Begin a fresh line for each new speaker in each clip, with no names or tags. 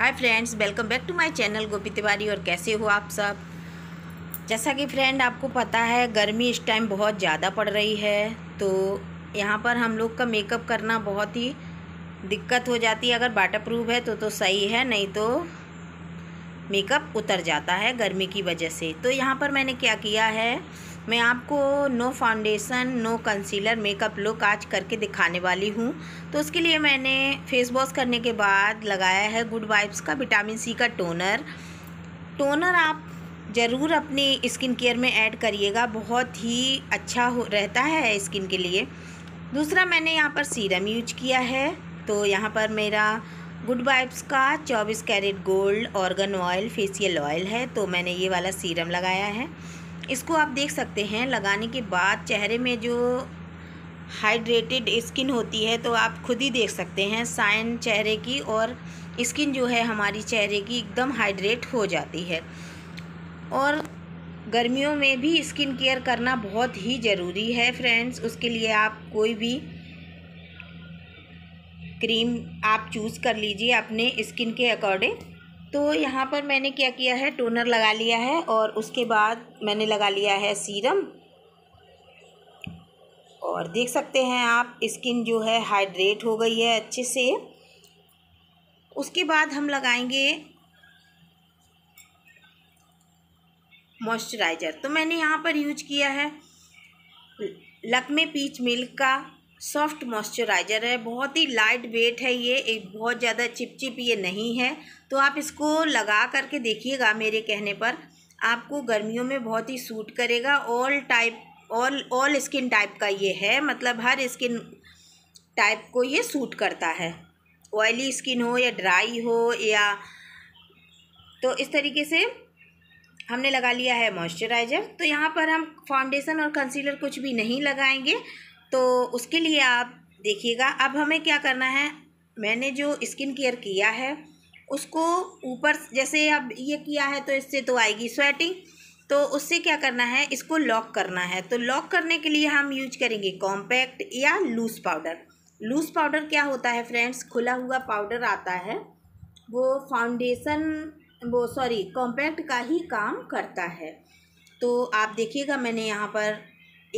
hi friends welcome back to my channel Gopi Tiwari और कैसे हो आप सब जैसा कि फ्रेंड आपको पता है गर्मी इस टाइम बहुत ज़्यादा पड़ रही है तो यहाँ पर हम लोग का मेकअप करना बहुत ही दिक्कत हो जाती है अगर वाटर प्रूफ है तो तो सही है नहीं तो मेकअप उतर जाता है गर्मी की वजह से तो यहाँ पर मैंने क्या किया है मैं आपको no foundation no concealer makeup look आज करके दिखाने वाली हूँ तो उसके लिए मैंने फेस वॉश करने के बाद लगाया है गुड वाइब्स का विटामिन सी का टोनर टोनर आप ज़रूर अपनी स्किन केयर में ऐड करिएगा बहुत ही अच्छा हो रहता है स्किन के लिए दूसरा मैंने यहाँ पर सीरम यूज किया है तो यहाँ पर मेरा गुड वाइब्स का 24 carat gold argan oil facial oil है तो मैंने ये वाला सीरम लगाया है इसको आप देख सकते हैं लगाने के बाद चेहरे में जो हाइड्रेटेड स्किन होती है तो आप खुद ही देख सकते हैं साइन चेहरे की और स्किन जो है हमारी चेहरे की एकदम हाइड्रेट हो जाती है और गर्मियों में भी स्किन केयर करना बहुत ही ज़रूरी है फ्रेंड्स उसके लिए आप कोई भी क्रीम आप चूज़ कर लीजिए अपने स्किन के अकॉर्डिंग तो यहाँ पर मैंने क्या किया है टोनर लगा लिया है और उसके बाद मैंने लगा लिया है सीरम और देख सकते हैं आप स्किन जो है हाइड्रेट हो गई है अच्छे से उसके बाद हम लगाएंगे मॉइस्चराइज़र तो मैंने यहाँ पर यूज किया है लकमे पीच मिल्क का सॉफ्ट मॉइस्चराइज़र है बहुत ही लाइट वेट है ये एक बहुत ज़्यादा चिपचिप ये नहीं है तो आप इसको लगा करके देखिएगा मेरे कहने पर आपको गर्मियों में बहुत ही सूट करेगा all type all all skin type का ये है मतलब हर स्किन टाइप को ये सूट करता है ऑयली स्किन हो या ड्राई हो या तो इस तरीके से हमने लगा लिया है मॉइस्चराइज़र तो यहाँ पर हम फाउंडेशन और कंसीलर कुछ भी नहीं लगाएंगे तो उसके लिए आप देखिएगा अब हमें क्या करना है मैंने जो स्किन केयर किया है उसको ऊपर जैसे अब ये किया है तो इससे तो आएगी स्वेटिंग तो उससे क्या करना है इसको लॉक करना है तो लॉक करने के लिए हम यूज करेंगे कॉम्पैक्ट या लूज पाउडर लूज पाउडर क्या होता है फ्रेंड्स खुला हुआ पाउडर आता है वो फाउंडेशन वो सॉरी कॉम्पैक्ट का ही काम करता है तो आप देखिएगा मैंने यहाँ पर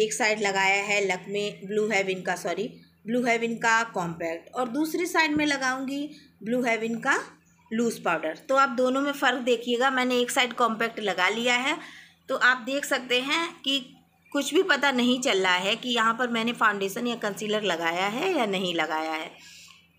एक साइड लगाया है लकमे ब्लू हेवन का सॉरी ब्लू हेवन का कॉम्पैक्ट और दूसरी साइड में लगाऊंगी ब्लू हेवन का लूज़ पाउडर तो आप दोनों में फ़र्क देखिएगा मैंने एक साइड कॉम्पैक्ट लगा लिया है तो आप देख सकते हैं कि कुछ भी पता नहीं चल रहा है कि यहाँ पर मैंने फाउंडेशन या कंसीलर लगाया है या नहीं लगाया है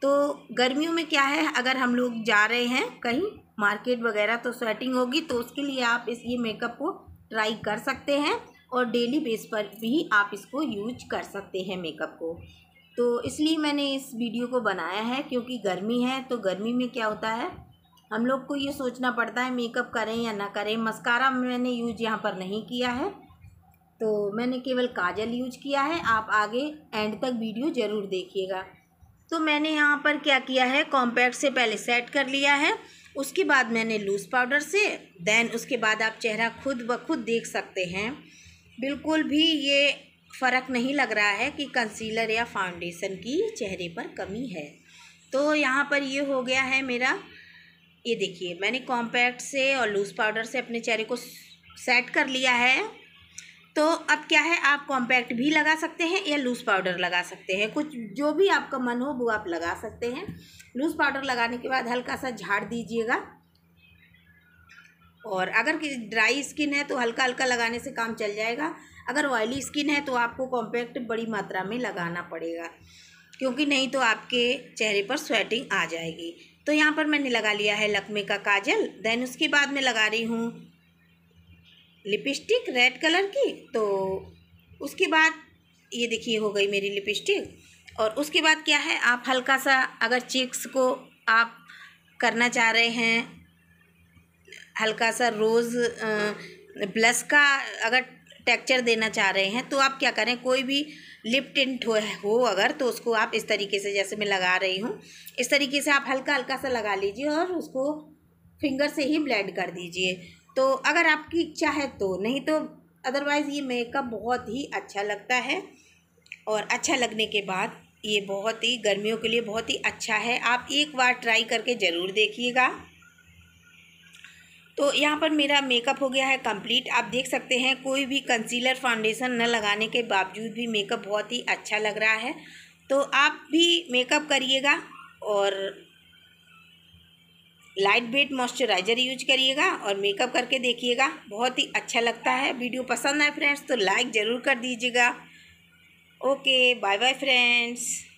तो गर्मियों में क्या है अगर हम लोग जा रहे हैं कहीं मार्केट वगैरह तो स्वेटिंग होगी तो उसके लिए आप इस ये मेकअप को ट्राई कर सकते हैं और डेली बेस पर भी आप इसको यूज कर सकते हैं मेकअप को तो इसलिए मैंने इस वीडियो को बनाया है क्योंकि गर्मी है तो गर्मी में क्या होता है हम लोग को ये सोचना पड़ता है मेकअप करें या ना करें मस्कारा मैंने यूज यहाँ पर नहीं किया है तो मैंने केवल काजल यूज किया है आप आगे एंड तक वीडियो ज़रूर देखिएगा तो मैंने यहाँ पर क्या किया है कॉम्पैक्ट से पहले सेट कर लिया है उसके बाद मैंने लूज़ पाउडर से देन उसके बाद आप चेहरा खुद ब खुद देख सकते हैं बिल्कुल भी ये फ़र्क नहीं लग रहा है कि कंसीलर या फाउंडेशन की चेहरे पर कमी है तो यहाँ पर ये हो गया है मेरा ये देखिए मैंने कॉम्पैक्ट से और लूज़ पाउडर से अपने चेहरे को सेट कर लिया है तो अब क्या है आप कॉम्पैक्ट भी लगा सकते हैं या लूज़ पाउडर लगा सकते हैं कुछ जो भी आपका मन हो वो आप लगा सकते हैं लूज़ पाउडर लगाने के बाद हल्का सा झाड़ दीजिएगा और अगर किसी ड्राई स्किन है तो हल्का हल्का लगाने से काम चल जाएगा अगर ऑयली स्किन है तो आपको कॉम्पैक्ट बड़ी मात्रा में लगाना पड़ेगा क्योंकि नहीं तो आपके चेहरे पर स्वेटिंग आ जाएगी तो यहाँ पर मैंने लगा लिया है लकमे का काजल देन उसके बाद मैं लगा रही हूँ लिपस्टिक रेड कलर की तो उसके बाद ये देखिए हो गई मेरी लिपस्टिक और उसके बाद क्या है आप हल्का सा अगर चीक्स को आप करना चाह रहे हैं हल्का सा रोज़ प्लस का अगर टेक्चर देना चाह रहे हैं तो आप क्या करें कोई भी लिप टिंट हो, हो अगर तो उसको आप इस तरीके से जैसे मैं लगा रही हूँ इस तरीके से आप हल्का हल्का सा लगा लीजिए और उसको फिंगर से ही ब्लेंड कर दीजिए तो अगर आपकी इच्छा है तो नहीं तो अदरवाइज़ ये मेकअप बहुत ही अच्छा लगता है और अच्छा लगने के बाद ये बहुत ही गर्मियों के लिए बहुत ही अच्छा है आप एक बार ट्राई करके ज़रूर देखिएगा तो यहाँ पर मेरा मेकअप हो गया है कंप्लीट आप देख सकते हैं कोई भी कंसीलर फाउंडेशन न लगाने के बावजूद भी मेकअप बहुत ही अच्छा लग रहा है तो आप भी मेकअप करिएगा और लाइट वेट मॉइस्चराइज़र यूज करिएगा और मेकअप करके देखिएगा बहुत ही अच्छा लगता है वीडियो पसंद आए फ्रेंड्स तो लाइक ज़रूर कर दीजिएगा ओके बाय बाय फ्रेंड्स